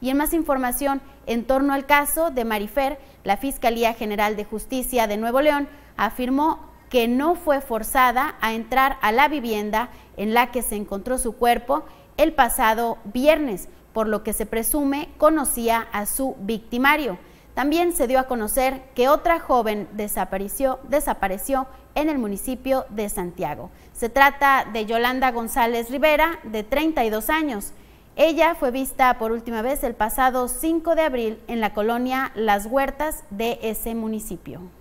Y en más información en torno al caso de Marifer, la Fiscalía General de Justicia de Nuevo León afirmó que no fue forzada a entrar a la vivienda en la que se encontró su cuerpo el pasado viernes, por lo que se presume conocía a su victimario. También se dio a conocer que otra joven desapareció, en el municipio de Santiago. Se trata de Yolanda González Rivera, de 32 años. Ella fue vista por última vez el pasado 5 de abril en la colonia Las Huertas de ese municipio.